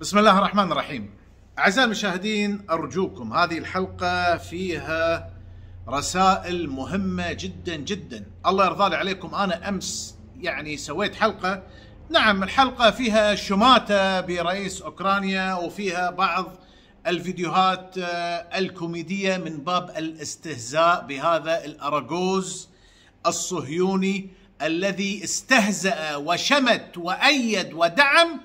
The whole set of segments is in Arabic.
بسم الله الرحمن الرحيم أعزائي المشاهدين أرجوكم هذه الحلقة فيها رسائل مهمة جدا جدا الله يرضى عليكم أنا أمس يعني سويت حلقة نعم الحلقة فيها شماتة برئيس أوكرانيا وفيها بعض الفيديوهات آه، الكوميدية من باب الاستهزاء بهذا الأرجوز الصهيوني الذي استهزأ وشمت وأيد ودعم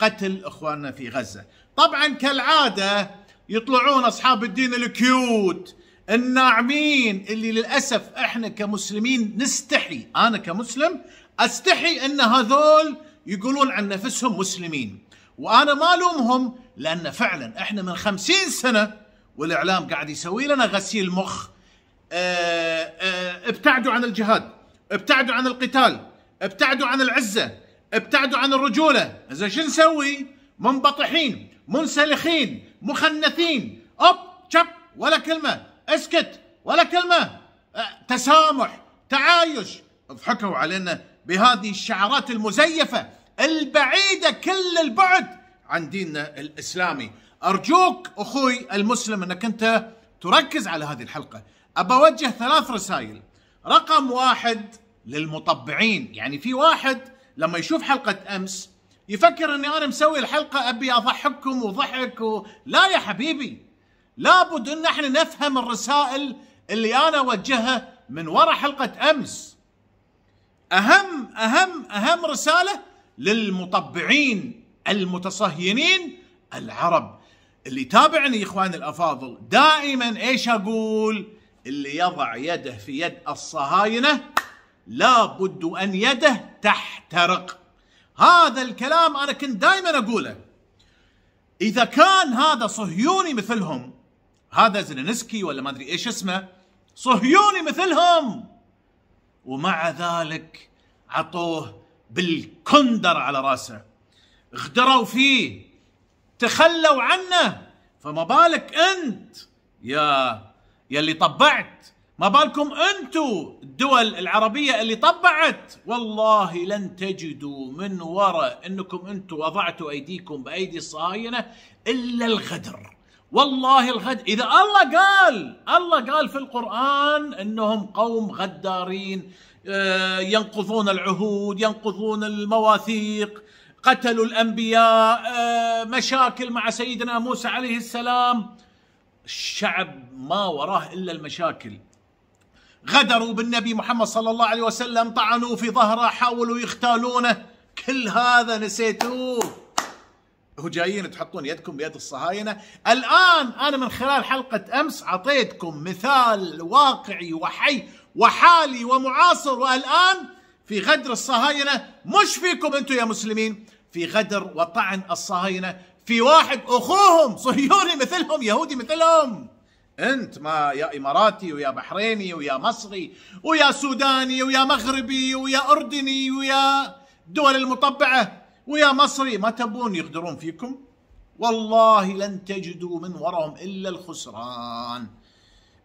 قتل اخواننا في غزه. طبعا كالعاده يطلعون اصحاب الدين الكيوت الناعمين اللي للاسف احنا كمسلمين نستحي انا كمسلم استحي ان هذول يقولون عن نفسهم مسلمين وانا ما الومهم لان فعلا احنا من خمسين سنه والاعلام قاعد يسوي لنا غسيل مخ آه، آه، ابتعدوا عن الجهاد ابتعدوا عن القتال ابتعدوا عن العزه ابتعدوا عن الرجوله اذا شو نسوي منبطحين منسلخين مخنثين اب شب ولا كلمه اسكت ولا كلمه أه، تسامح تعايش اضحكوا علينا بهذه الشعارات المزيفه البعيده كل البعد عن ديننا الاسلامي ارجوك اخوي المسلم انك انت تركز على هذه الحلقه ابى اوجه ثلاث رسائل رقم واحد للمطبعين يعني في واحد لما يشوف حلقه امس يفكر اني انا مسوي الحلقه ابي اضحككم وضحك و... لا يا حبيبي لابد ان احنا نفهم الرسائل اللي انا اوجهها من وراء حلقه امس اهم اهم اهم رساله للمطبعين المتصهينين العرب اللي تابعني اخواني الافاضل دائما ايش اقول اللي يضع يده في يد الصهاينه لابد أن يده تحترق هذا الكلام أنا كنت دائما أقوله إذا كان هذا صهيوني مثلهم هذا زلنسكي ولا ما أدري إيش اسمه صهيوني مثلهم ومع ذلك عطوه بالكندر على راسه اغدروا فيه تخلوا عنه فما بالك انت يا يا اللي طبعت ما بالكم انتو الدول العربية اللي طبعت والله لن تجدوا من وراء انكم انتو وضعتوا ايديكم بايدي الصهاينة الا الغدر والله الغد اذا الله قال الله قال في القرآن انهم قوم غدارين آه، ينقضون العهود ينقضون المواثيق قتلوا الانبياء آه، مشاكل مع سيدنا موسى عليه السلام الشعب ما وراه الا المشاكل غدروا بالنبي محمد صلى الله عليه وسلم طعنوا في ظهره حاولوا يختالونه كل هذا نسيتوه هو جايين تحطون يدكم بيد الصهاينة الآن أنا من خلال حلقة أمس أعطيتكم مثال واقعي وحي وحالي ومعاصر والآن في غدر الصهاينة مش فيكم أنتم يا مسلمين في غدر وطعن الصهاينة في واحد أخوهم صهيوني مثلهم يهودي مثلهم انت ما يا اماراتي ويا بحريني ويا مصري ويا سوداني ويا مغربي ويا اردني ويا دول المطبعه ويا مصري ما تبون يغدرون فيكم والله لن تجدوا من وراهم الا الخسران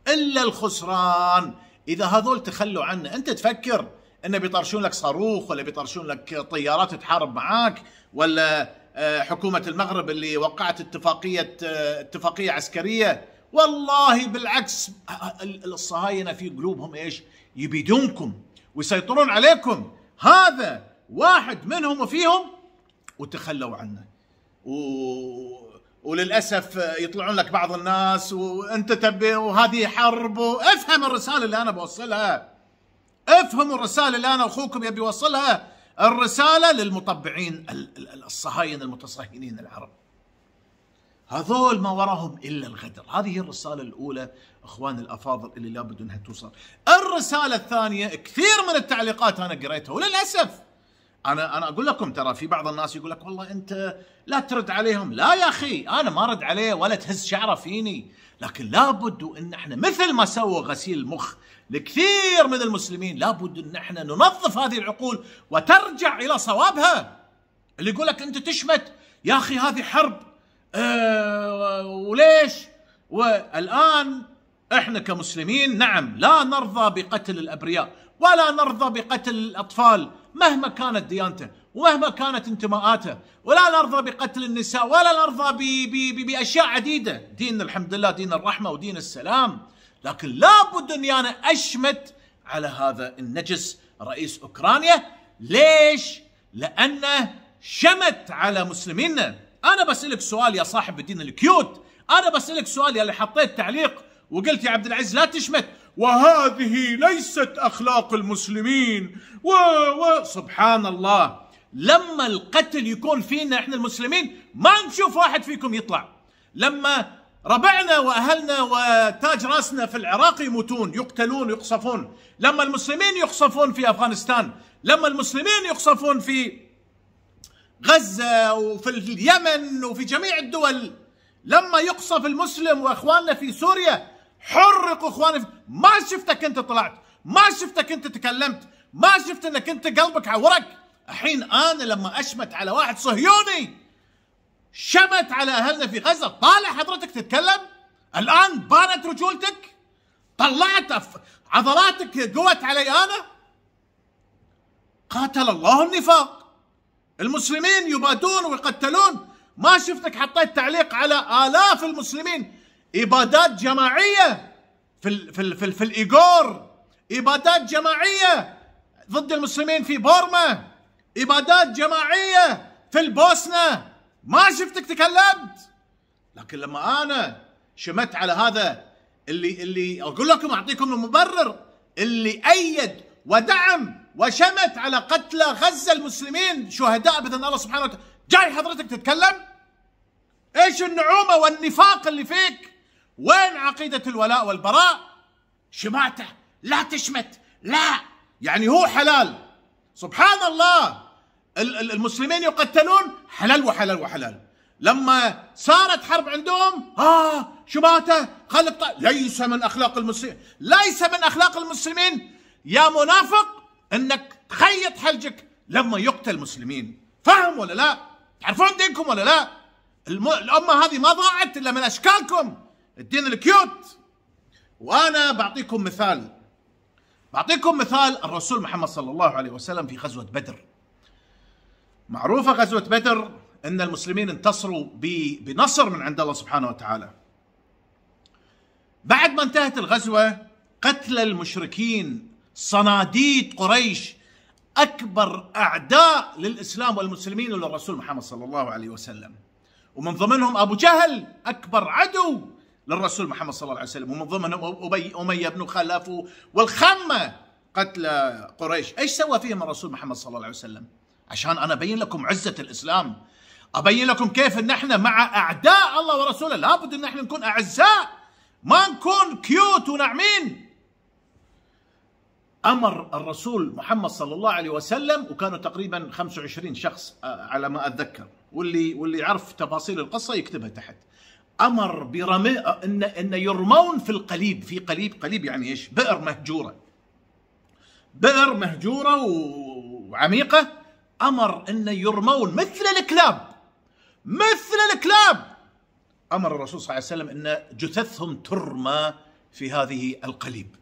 الا الخسران اذا هذول تخلوا عنه انت تفكر انه بيطرشون لك صاروخ ولا بيطرشون لك طيارات تحارب معاك ولا آه، حكومه المغرب اللي وقعت اتفاقيه آه، اتفاقيه عسكريه والله بالعكس الصهاينه في قلوبهم ايش؟ يبيدونكم ويسيطرون عليكم هذا واحد منهم وفيهم وتخلوا عنه و... وللاسف يطلعون لك بعض الناس وانت تبي وهذه حرب افهم الرساله اللي انا بوصلها افهموا الرساله اللي انا اخوكم يبي يوصلها الرساله للمطبعين الصهاينه المتصهينين العرب هذول ما وراهم الا الغدر، هذه الرساله الاولى اخواني الافاضل اللي لابد انها توصل. الرساله الثانيه كثير من التعليقات انا قريتها وللاسف انا انا اقول لكم ترى في بعض الناس يقول لك والله انت لا ترد عليهم، لا يا اخي انا ما ارد عليه ولا تهز شعره فيني، لكن لابد ان احنا مثل ما سووا غسيل المخ لكثير من المسلمين لابد ان احنا ننظف هذه العقول وترجع الى صوابها. اللي يقول لك انت تشمت يا اخي هذه حرب آه، وليش والآن احنا كمسلمين نعم لا نرضى بقتل الابرياء ولا نرضى بقتل الاطفال مهما كانت ديانته ومهما كانت انتماءاته ولا نرضى بقتل النساء ولا نرضى باشياء عديده دين الحمد لله دين الرحمه ودين السلام لكن لابد اني انا اشمت على هذا النجس رئيس اوكرانيا ليش؟ لانه شمت على مسلمينا انا بسالك سؤال يا صاحب الدين الكيوت انا بسالك سؤال يا اللي حطيت تعليق وقلت يا عبد العزيز لا تشمت وهذه ليست اخلاق المسلمين و... و... سبحان الله لما القتل يكون فينا احنا المسلمين ما نشوف واحد فيكم يطلع لما ربعنا واهلنا وتاج راسنا في العراق يموتون يقتلون يقصفون لما المسلمين يقصفون في افغانستان لما المسلمين يقصفون في غزة وفي اليمن وفي جميع الدول لما يقصف المسلم واخواننا في سوريا حرقوا اخواني في... ما شفتك انت طلعت ما شفتك انت تكلمت ما شفت انك انت قلبك على ورق الحين انا لما اشمت على واحد صهيوني شمت على اهلنا في غزه طالع حضرتك تتكلم الان بانت رجولتك طلعت أف... عضلاتك قوت علي انا قاتل الله النفاق المسلمين يبادون ويقتلون ما شفتك حطيت تعليق على آلاف المسلمين إبادات جماعية في الـ في الـ في, الـ في الإيغور إبادات جماعية ضد المسلمين في بورما إبادات جماعية في البوسنة ما شفتك تكلمت لكن لما أنا شمت على هذا اللي اللي أقول لكم أعطيكم المبرر اللي أيد ودعم وشمت على قتلى غزة المسلمين شهداء بإذن الله سبحانه وتعالى جاي حضرتك تتكلم ايش النعومة والنفاق اللي فيك وين عقيدة الولاء والبراء شماته لا تشمت لا يعني هو حلال سبحان الله المسلمين يقتلون حلال وحلال وحلال لما صارت حرب عندهم اه شماته خلق ليس من اخلاق المسلمين ليس من اخلاق المسلمين يا منافق انك تخيط حلجك لما يقتل مسلمين فاهم ولا لا تعرفون دينكم ولا لا الم... الامه هذه ما ضاعت الا من اشكالكم الدين الكيوت وانا بعطيكم مثال بعطيكم مثال الرسول محمد صلى الله عليه وسلم في غزوه بدر معروفه غزوه بدر ان المسلمين انتصروا ب... بنصر من عند الله سبحانه وتعالى بعد ما انتهت الغزوه قتل المشركين صناديد قريش أكبر أعداء للإسلام والمسلمين وللرسول محمد صلى الله عليه وسلم ومن ضمنهم أبو جهل أكبر عدو للرسول محمد صلى الله عليه وسلم ومن ضمنهم أبي أمية بن خلف والخمة قتل قريش إيش سوى فيهم الرسول محمد صلى الله عليه وسلم عشان أنا أبين لكم عزة الإسلام أبين لكم كيف أن احنا مع أعداء الله ورسوله لابد أن احنا نكون أعزاء ما نكون كيوت وناعمين امر الرسول محمد صلى الله عليه وسلم وكانوا تقريبا 25 شخص آه، على ما اتذكر واللي واللي يعرف تفاصيل القصه يكتبها تحت امر برمي آه، ان ان يرمون في القليب في قليب قليب يعني ايش بئر مهجوره بئر مهجوره وعميقه امر ان يرمون مثل الكلاب مثل الكلاب امر الرسول صلى الله عليه وسلم ان جثثهم ترمى في هذه القليب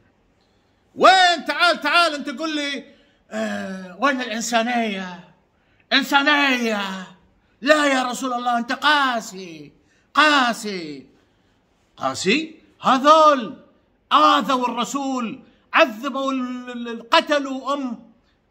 وين تعال تعال انت قول لي اه وين الانسانيه انسانيه لا يا رسول الله انت قاسي قاسي قاسي هذول اذوا الرسول عذبوا قتلوا ام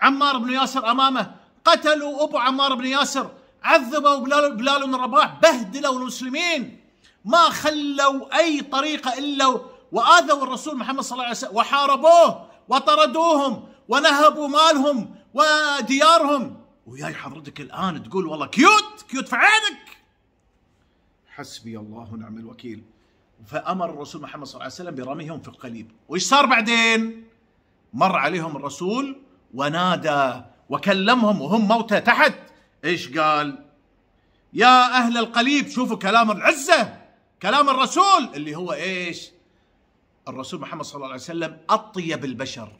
عمار بن ياسر امامه قتلوا ابو عمار بن ياسر عذبوا بلال, بلال بن رباح بهدلوا المسلمين ما خلوا اي طريقه الا وآذوا الرسول محمد صلى الله عليه وسلم وحاربوه وطردوهم ونهبوا مالهم وديارهم وياي حضرتك الآن تقول والله كيوت كيوت في عينك حسبي الله ونعم الوكيل فأمر الرسول محمد صلى الله عليه وسلم برميهم في القليب وإيش صار بعدين مر عليهم الرسول ونادى وكلمهم وهم موتى تحت إيش قال يا أهل القليب شوفوا كلام العزة كلام الرسول اللي هو إيش الرسول محمد صلى الله عليه وسلم أطيب البشر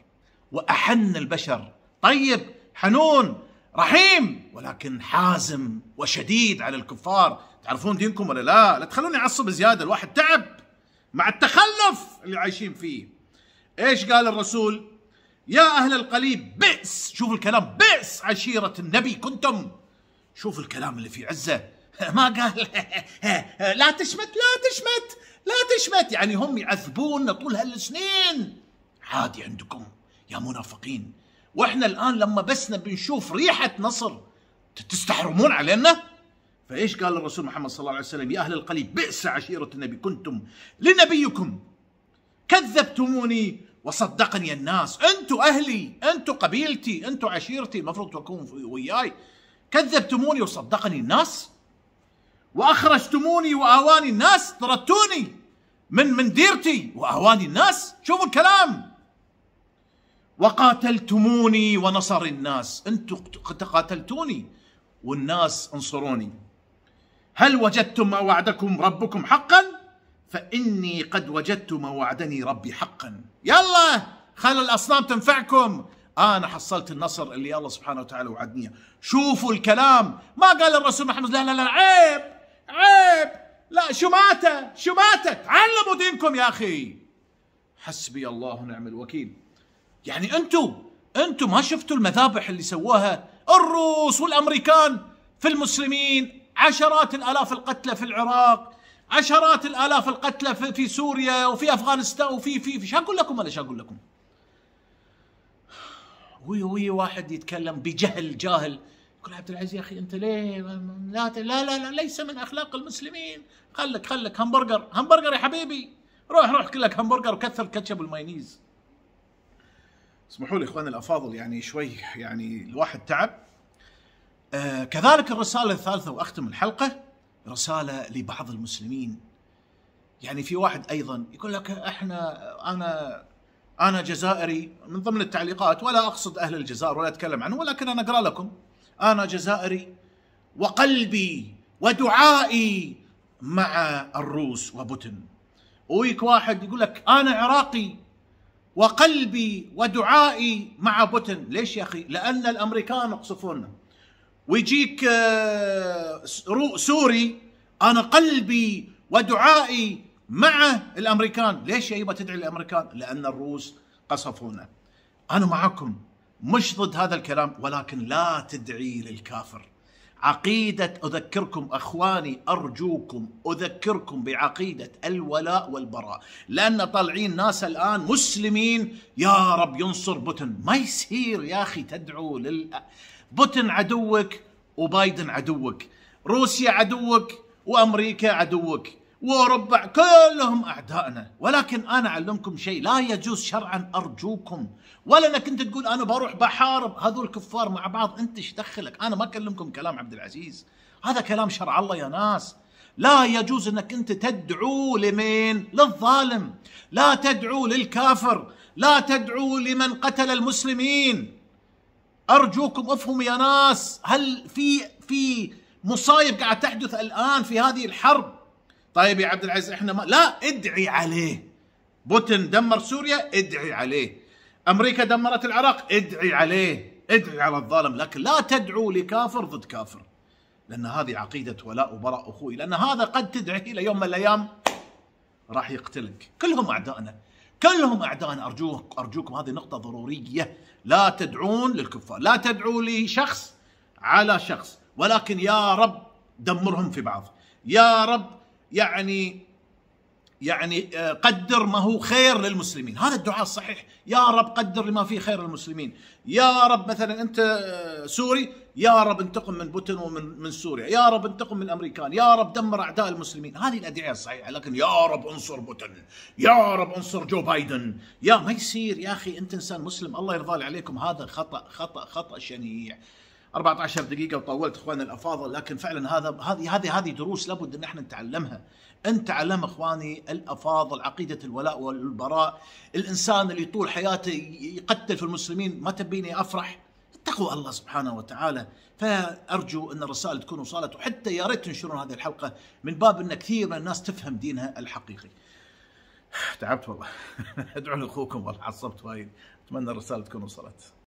وأحن البشر طيب حنون رحيم ولكن حازم وشديد على الكفار تعرفون دينكم ولا لا لا تخلوني أعصب زيادة الواحد تعب مع التخلف اللي عايشين فيه ايش قال الرسول يا أهل القليب بئس شوف الكلام بئس عشيرة النبي كنتم شوف الكلام اللي في عزة ما قال لا تشمت لا تشمت لا تشمت يعني هم يعذبونا طول هالسنين عادي عندكم يا منافقين واحنا الان لما بسنا بنشوف ريحه نصر تستحرمون علينا فايش قال الرسول محمد صلى الله عليه وسلم يا اهل القليب بئس عشيره النبي كنتم لنبيكم كذبتموني وصدقني الناس انتم اهلي انتم قبيلتي انتم عشيرتي المفروض تكونوا وياي كذبتموني وصدقني الناس واخرجتموني واواني الناس طردتوني من من ديرتي واواني الناس شوفوا الكلام وقاتلتموني ونصر الناس انتم قاتلتوني والناس انصروني هل وجدتم ما وعدكم ربكم حقا فاني قد وجدت ما وعدني ربي حقا يلا خل الاصنام تنفعكم انا حصلت النصر اللي الله سبحانه وتعالى وعدني شوفوا الكلام ما قال الرسول محمد لا لا لا عيب لا شو شو ماتت علموا دينكم يا أخي حسبي الله ونعم الوكيل يعني أنتم أنتم ما شفتوا المذابح اللي سووها الروس والأمريكان في المسلمين عشرات الآلاف القتلى في العراق عشرات الآلاف القتلى في, سوريا وفي أفغانستان وفي في في شو أقول لكم أنا أقول لكم وي وي واحد يتكلم بجهل جاهل يقول عبد العزيز يا اخي انت ليه لا لا لا, لا ليس من اخلاق المسلمين خلك خلك همبرجر همبرجر يا حبيبي روح روح كلك همبرجر وكثر الكاتشب والمايونيز اسمحوا لي اخواني الافاضل يعني شوي يعني الواحد تعب آه كذلك الرساله الثالثه واختم الحلقه رساله لبعض المسلمين يعني في واحد ايضا يقول لك احنا انا انا جزائري من ضمن التعليقات ولا اقصد اهل الجزائر ولا اتكلم عنهم ولكن انا اقرا لكم أنا جزائري وقلبي ودعائي مع الروس وبوتين ويك واحد يقول لك أنا عراقي وقلبي ودعائي مع بوتين ليش يا أخي لأن الأمريكان قصفونا ويجيك آه، سوري أنا قلبي ودعائي مع الأمريكان ليش يا يبا تدعي الأمريكان لأن الروس قصفونا أنا معكم مش ضد هذا الكلام ولكن لا تدعي للكافر عقيدة أذكركم أخواني أرجوكم أذكركم بعقيدة الولاء والبراء لأن طالعين ناس الآن مسلمين يا رب ينصر بوتن ما يصير يا أخي تدعو لل بوتن عدوك وبايدن عدوك روسيا عدوك وأمريكا عدوك وربع كلهم أعدائنا ولكن أنا أعلمكم شيء لا يجوز شرعا أرجوكم ولا أنك أنت تقول أنا بروح بحارب هذول الكفار مع بعض أنت ايش دخلك أنا ما أكلمكم كلام عبد العزيز هذا كلام شرع الله يا ناس لا يجوز أنك أنت تدعو لمين للظالم لا تدعو للكافر لا تدعو لمن قتل المسلمين أرجوكم افهموا يا ناس هل في في مصايب قاعد تحدث الآن في هذه الحرب طيب يا عبد العزيز احنا ما لا ادعي عليه بوتين دمر سوريا ادعي عليه امريكا دمرت العراق ادعي عليه ادعي على الظالم لكن لا تدعو لكافر ضد كافر لان هذه عقيده ولاء وبراء اخوي لان هذا قد تدعي الى يوم من الايام راح يقتلك كلهم اعدائنا كلهم اعدائنا ارجوك ارجوكم هذه نقطه ضروريه لا تدعون للكفار لا تدعوا لشخص على شخص ولكن يا رب دمرهم في بعض يا رب يعني يعني آه، قدر ما هو خير للمسلمين هذا الدعاء الصحيح يا رب قدر لما فيه خير للمسلمين يا رب مثلا انت آه، سوري يا رب انتقم من بوتين ومن من سوريا يا رب انتقم من الامريكان يا رب دمر اعداء المسلمين هذه الادعيه الصحيحه لكن يا رب انصر بوتين يا رب انصر جو بايدن يا ما يصير يا اخي انت انسان مسلم الله يرضى عليكم هذا خطا خطا خطا شنيع 14 دقيقه وطولت اخواننا الافاضل لكن فعلا هذا هذه هذه هذه دروس لابد ان احنا نتعلمها انت علم اخواني الافاضل عقيده الولاء والبراء الانسان اللي طول حياته يقتل في المسلمين ما تبيني افرح اتقوا الله سبحانه وتعالى فارجو ان الرسائل تكون وصلت وحتى يا ريت تنشرون هذه الحلقه من باب ان كثير من الناس تفهم دينها الحقيقي تعبت والله ادعوا لاخوكم والله عصبت وايد اتمنى الرساله تكون وصلت